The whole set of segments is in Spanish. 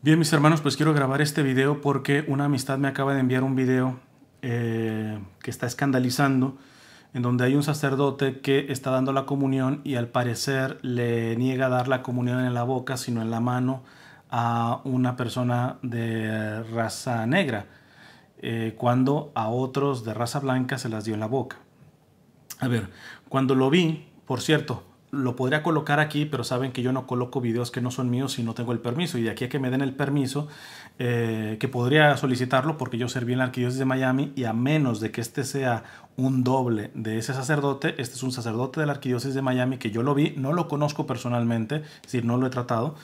Bien, mis hermanos, pues quiero grabar este video porque una amistad me acaba de enviar un video eh, que está escandalizando, en donde hay un sacerdote que está dando la comunión y al parecer le niega dar la comunión en la boca, sino en la mano, a una persona de raza negra, eh, cuando a otros de raza blanca se las dio en la boca. A ver, cuando lo vi, por cierto, lo podría colocar aquí, pero saben que yo no coloco videos que no son míos si no tengo el permiso. Y de aquí a que me den el permiso, eh, que podría solicitarlo porque yo serví en la arquidiócesis de Miami y a menos de que este sea un doble de ese sacerdote, este es un sacerdote de la arquidiócesis de Miami que yo lo vi, no lo conozco personalmente, es decir, no lo he tratado,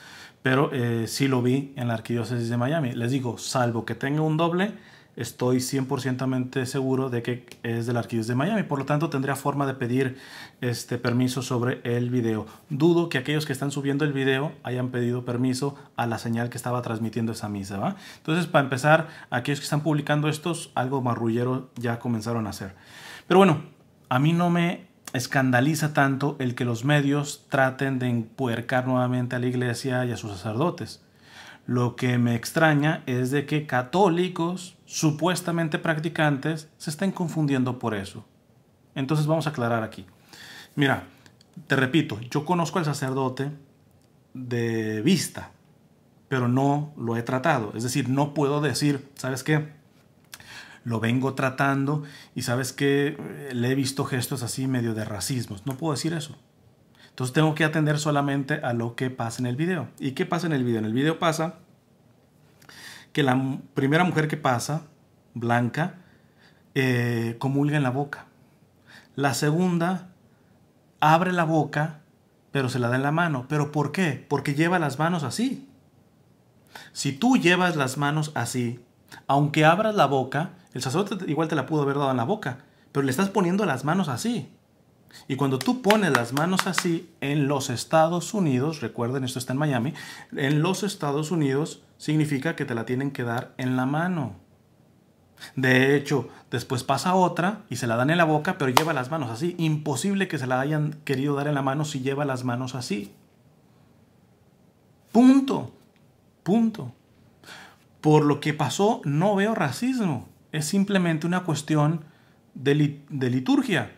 pero eh, sí lo vi en la arquidiócesis de Miami. Les digo, salvo que tenga un doble, estoy 100% seguro de que es del Arquidiócesis de Miami. Por lo tanto, tendría forma de pedir este permiso sobre el video. Dudo que aquellos que están subiendo el video hayan pedido permiso a la señal que estaba transmitiendo esa misa, ¿va? Entonces, para empezar, aquellos que están publicando estos, algo marrullero ya comenzaron a hacer. Pero bueno, a mí no me escandaliza tanto el que los medios traten de empuercar nuevamente a la iglesia y a sus sacerdotes. Lo que me extraña es de que católicos supuestamente practicantes se estén confundiendo por eso. Entonces vamos a aclarar aquí. Mira, te repito, yo conozco al sacerdote de vista, pero no lo he tratado. Es decir, no puedo decir, ¿sabes qué? Lo vengo tratando y sabes que le he visto gestos así medio de racismos. No puedo decir eso. Entonces tengo que atender solamente a lo que pasa en el video. ¿Y qué pasa en el video? En el video pasa que la primera mujer que pasa, blanca, eh, comulga en la boca. La segunda abre la boca, pero se la da en la mano. ¿Pero por qué? Porque lleva las manos así. Si tú llevas las manos así, aunque abras la boca, el sacerdote igual te la pudo haber dado en la boca, pero le estás poniendo las manos así. Y cuando tú pones las manos así en los Estados Unidos, recuerden esto está en Miami, en los Estados Unidos significa que te la tienen que dar en la mano. De hecho, después pasa otra y se la dan en la boca, pero lleva las manos así. Imposible que se la hayan querido dar en la mano si lleva las manos así. Punto. Punto. Por lo que pasó, no veo racismo. Es simplemente una cuestión de, liturgia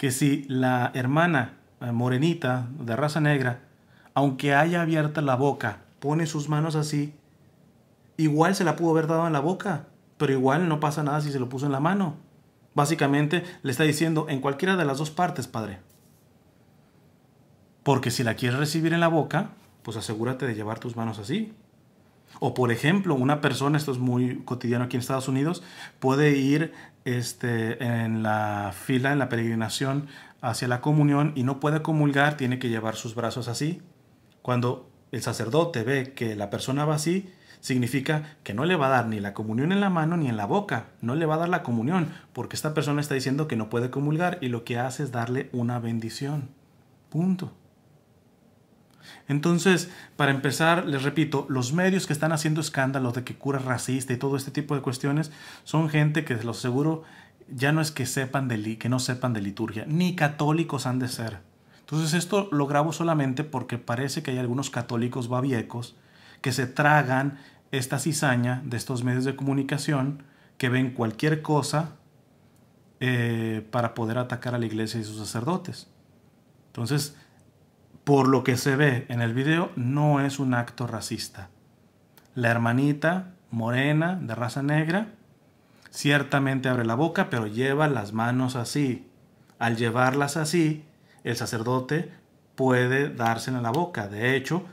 que si la hermana eh, morenita de raza negra, aunque haya abierta la boca, pone sus manos así, igual se la pudo haber dado en la boca, pero igual no pasa nada si se lo puso en la mano. Básicamente le está diciendo en cualquiera de las dos partes, padre. Porque si la quieres recibir en la boca, pues asegúrate de llevar tus manos así, o por ejemplo, una persona, esto es muy cotidiano aquí en Estados Unidos, puede ir este, en la fila, en la peregrinación hacia la comunión y no puede comulgar, tiene que llevar sus brazos así. Cuando el sacerdote ve que la persona va así, significa que no le va a dar ni la comunión en la mano ni en la boca, no le va a dar la comunión, porque esta persona está diciendo que no puede comulgar y lo que hace es darle una bendición. Punto. Entonces, para empezar, les repito, los medios que están haciendo escándalos de que cura racista y todo este tipo de cuestiones son gente que, lo seguro ya no es que sepan de que no sepan de liturgia, ni católicos han de ser. Entonces esto lo grabo solamente porque parece que hay algunos católicos babiecos que se tragan esta cizaña de estos medios de comunicación que ven cualquier cosa eh, para poder atacar a la iglesia y sus sacerdotes. Entonces, por lo que se ve en el video, no es un acto racista. La hermanita morena de raza negra ciertamente abre la boca, pero lleva las manos así. Al llevarlas así, el sacerdote puede dársela en la boca. De hecho,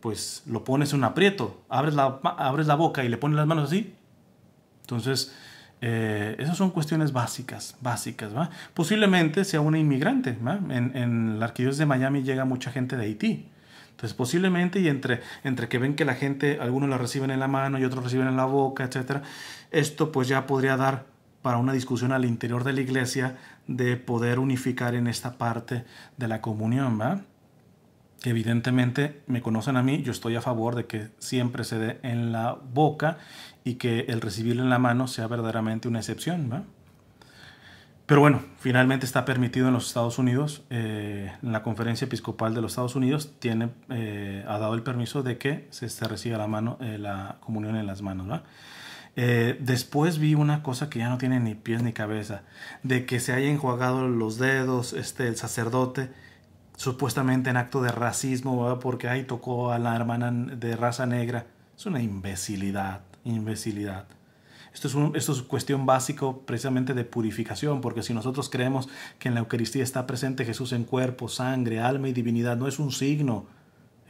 pues lo pones un aprieto. Abres la, abres la boca y le pones las manos así. Entonces, eh, esas son cuestiones básicas, básicas, ¿va? Posiblemente sea una inmigrante, ¿va? En, la arquidiócesis de Miami llega mucha gente de Haití. Entonces, posiblemente, y entre, entre que ven que la gente, algunos la reciben en la mano y otros reciben en la boca, etcétera, esto pues ya podría dar para una discusión al interior de la iglesia de poder unificar en esta parte de la comunión, ¿va? evidentemente me conocen a mí, yo estoy a favor de que siempre se dé en la boca y que el recibirlo en la mano sea verdaderamente una excepción. Pero bueno, finalmente está permitido en los Estados Unidos, eh, la conferencia episcopal de los Estados Unidos tiene, eh, ha dado el permiso de que se, reciba la, mano, eh, la comunión en las manos. después vi una cosa que ya no tiene ni pies ni cabeza, de que se hayan enjuagado los dedos este, el sacerdote supuestamente en acto de racismo, porque ahí tocó a la hermana de raza negra. Es una imbecilidad, imbecilidad. Esto es, esto es cuestión básico precisamente de purificación, porque si nosotros creemos que en la Eucaristía está presente Jesús en cuerpo, sangre, alma y divinidad, no es un signo,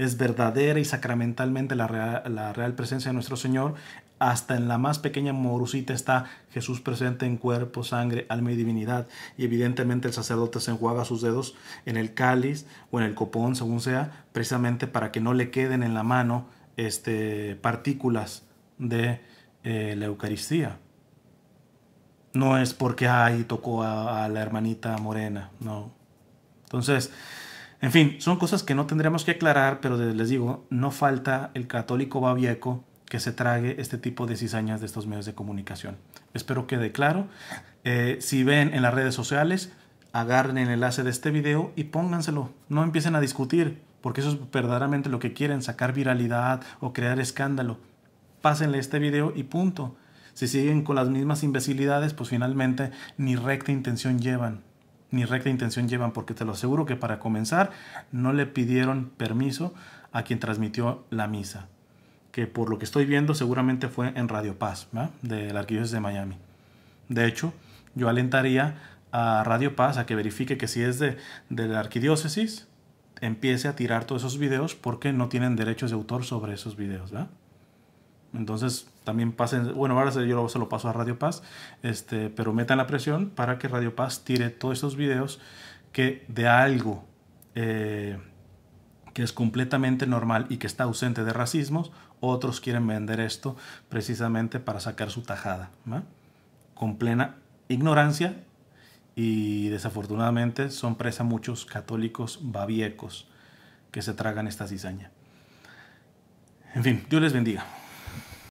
es verdadera y sacramentalmente la real, presencia de nuestro Señor, hasta en la más pequeña morusita está Jesús presente en cuerpo, sangre, alma y divinidad. Y evidentemente el sacerdote se enjuaga sus dedos en el cáliz o en el copón, según sea, precisamente para que no le queden en la mano este, partículas de eh, la Eucaristía. No es porque, ahí tocó a, a la hermanita morena, no. Entonces, en fin, son cosas que no tendremos que aclarar, pero les digo, no falta el católico babieco que se trague este tipo de cizañas de estos medios de comunicación. Espero quede claro. Eh, si ven en las redes sociales, agarren el enlace de este video y pónganselo. No empiecen a discutir, porque eso es verdaderamente lo que quieren, sacar viralidad o crear escándalo. Pásenle este video y punto. Si siguen con las mismas imbecilidades, pues finalmente ni recta intención llevan ni recta intención llevan, porque te lo aseguro que para comenzar no le pidieron permiso a quien transmitió la misa, que por lo que estoy viendo seguramente fue en Radio Paz, de la Arquidiócesis de Miami. De hecho, yo alentaría a Radio Paz a que verifique que si es de, la Arquidiócesis, empiece a tirar todos esos videos porque no tienen derechos de autor sobre esos videos, ¿verdad? Entonces también pasen, bueno, ahora yo se lo paso a Radio Paz, este, pero metan la presión para que Radio Paz tire todos esos videos que de algo eh, que es completamente normal y que está ausente de racismos, otros quieren vender esto precisamente para sacar su tajada, con plena ignorancia y desafortunadamente son presa muchos católicos babiecos que se tragan esta cizaña. En fin, Dios les bendiga.